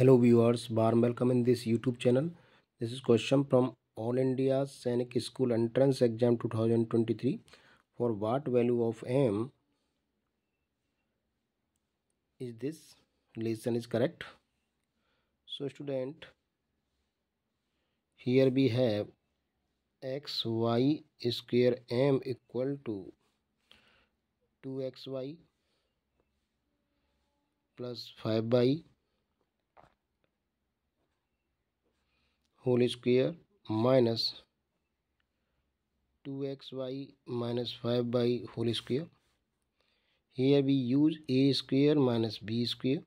Hello viewers बार welcome in this YouTube channel this is question from all India Sainik school entrance exam 2023 for what value of m is this lesson is correct so student here we have x y square m equal to two x y plus five by Whole square minus two x y minus five by whole square. here we use a square minus b square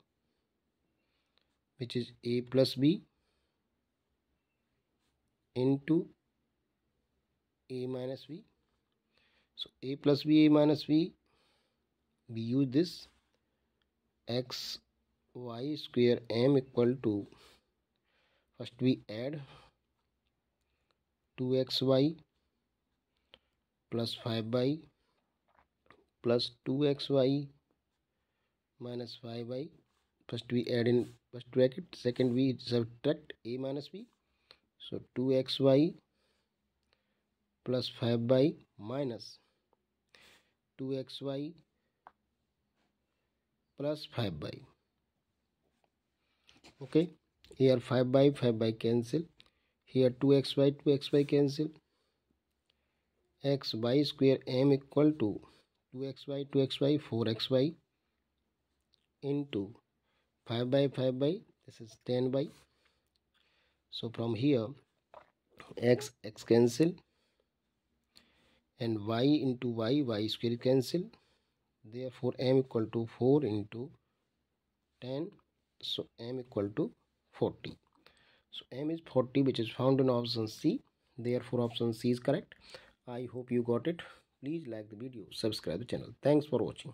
which is a plus b into a minus b so a plus b a minus b we use this x y square m equal to first we add 2xy plus 5y plus 2xy minus 5y first we add in first bracket second we subtract a minus b so 2xy plus 5y minus 2xy plus 5y okay here 5 by 5 by cancel here 2 x y 2 x y cancel x by square m equal to 2 x y 2 x y 4 x y into 5 by 5 by this is 10 by so from here x x cancel and y into y y square cancel therefore m equal to 4 into 10 so m equal to 40 so m is 40 which is found in option c therefore option c is correct i hope you got it please like the video subscribe the channel thanks for watching